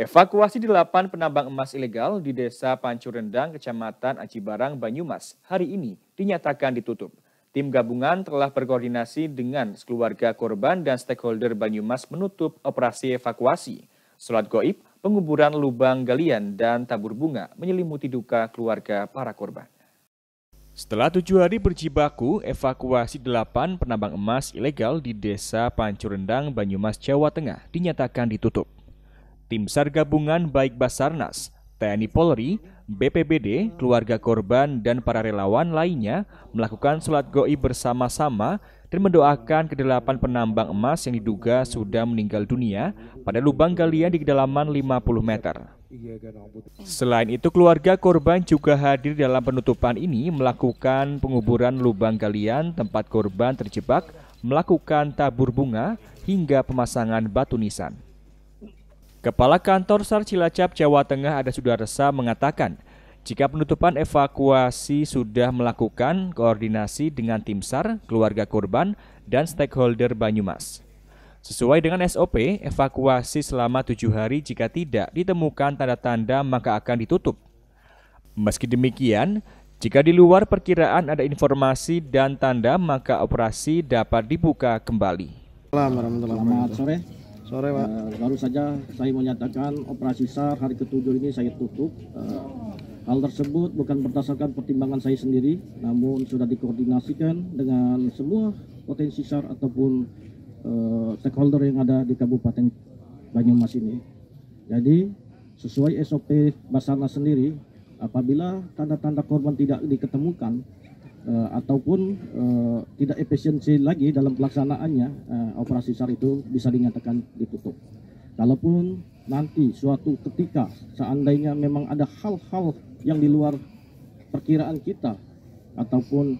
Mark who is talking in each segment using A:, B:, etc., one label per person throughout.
A: Evakuasi delapan penambang emas ilegal di Desa Pancurendang, Kecamatan Acibarang, Banyumas hari ini dinyatakan ditutup. Tim gabungan telah berkoordinasi dengan keluarga korban dan stakeholder Banyumas menutup operasi evakuasi. Sholat goib, penguburan lubang galian, dan tabur bunga menyelimuti duka keluarga para korban. Setelah tujuh hari berjibaku, evakuasi delapan penambang emas ilegal di Desa Pancurendang, Banyumas, Jawa Tengah dinyatakan ditutup. Tim SAR gabungan baik Basarnas, TNI Polri, BPBD, keluarga korban, dan para relawan lainnya melakukan sholat goib bersama-sama dan mendoakan kedelapan penambang emas yang diduga sudah meninggal dunia pada lubang galian di kedalaman 50 meter. Selain itu, keluarga korban juga hadir dalam penutupan ini melakukan penguburan lubang galian tempat korban terjebak, melakukan tabur bunga, hingga pemasangan batu nisan. Kepala Kantor SAR Cilacap, Jawa Tengah Ada Sudarsa mengatakan, jika penutupan evakuasi sudah melakukan koordinasi dengan tim SAR, keluarga korban, dan stakeholder Banyumas. Sesuai dengan SOP, evakuasi selama tujuh hari jika tidak ditemukan tanda-tanda maka akan ditutup. Meski demikian, jika di luar perkiraan ada informasi dan tanda maka operasi dapat dibuka kembali.
B: Selamat sore. Sore Pak. Uh, baru saja saya menyatakan operasi SAR hari ketujuh ini saya tutup. Uh, hal tersebut bukan berdasarkan pertimbangan saya sendiri, namun sudah dikoordinasikan dengan semua potensi SAR ataupun uh, stakeholder yang ada di Kabupaten Banyumas ini. Jadi sesuai SOP Basarnas sendiri, apabila tanda-tanda korban tidak diketemukan, uh, ataupun uh, tidak efisiensi lagi dalam pelaksanaannya uh, operasi SAR itu bisa dinyatakan ditutup. Kalaupun nanti suatu ketika seandainya memang ada hal-hal yang di luar perkiraan kita ataupun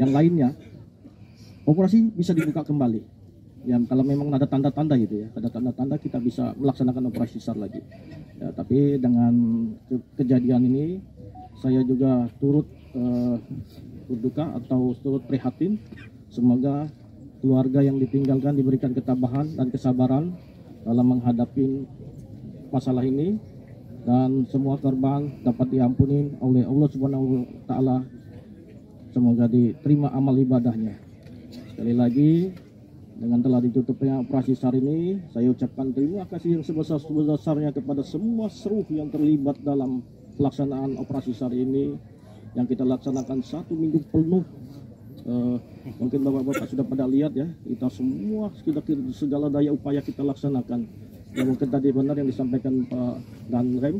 B: yang lainnya, operasi bisa dibuka kembali. Ya, kalau memang ada tanda-tanda gitu ya, ada tanda-tanda kita bisa melaksanakan operasi SAR lagi. Ya, tapi dengan ke kejadian ini, saya juga turut uh, berduka atau turut prihatin. Semoga keluarga yang ditinggalkan diberikan ketabahan dan kesabaran dalam menghadapi masalah ini dan semua korban dapat diampuni oleh Allah Subhanahu wa taala. Semoga diterima amal ibadahnya. Sekali lagi dengan telah ditutupnya operasi SAR ini, saya ucapkan terima kasih yang sebesar-besarnya kepada semua seru yang terlibat dalam pelaksanaan operasi SAR ini yang kita laksanakan satu minggu penuh Uh, mungkin bapak-bapak sudah pada lihat ya kita semua kita segala daya upaya kita laksanakan ya mungkin tadi benar yang disampaikan Pak Danrem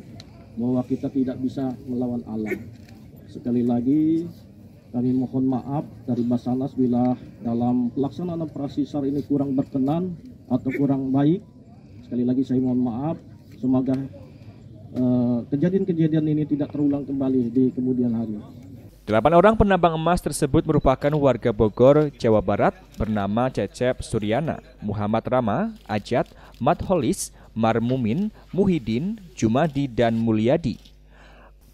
B: bahwa kita tidak bisa melawan alam sekali lagi kami mohon maaf dari Basanas bila dalam pelaksanaan operasi SAR ini kurang berkenan atau kurang baik sekali lagi saya mohon maaf semoga Eh, kejadian-kejadian uh, ini tidak terulang kembali di kemudian hari.
A: Delapan orang penambang emas tersebut merupakan warga Bogor, Jawa Barat bernama Cecep Suryana, Muhammad Rama, Ajat, Matholis, Marmumin, Muhidin, Jumadi, dan Mulyadi.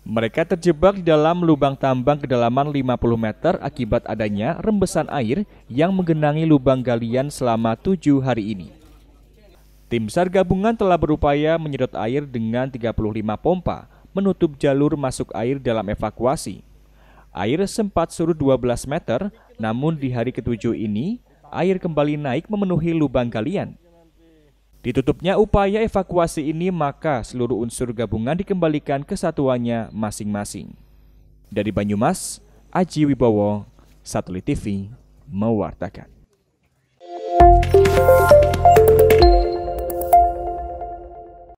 A: Mereka terjebak di dalam lubang tambang kedalaman 50 meter akibat adanya rembesan air yang menggenangi lubang galian selama tujuh hari ini. Tim SAR gabungan telah berupaya menyedot air dengan 35 pompa menutup jalur masuk air dalam evakuasi. Air sempat surut 12 meter, namun di hari ketujuh ini air kembali naik memenuhi lubang galian. Ditutupnya upaya evakuasi ini, maka seluruh unsur gabungan dikembalikan ke satuannya masing-masing. Dari Banyumas, Aji Wibowo, Satelit TV, mewartakan.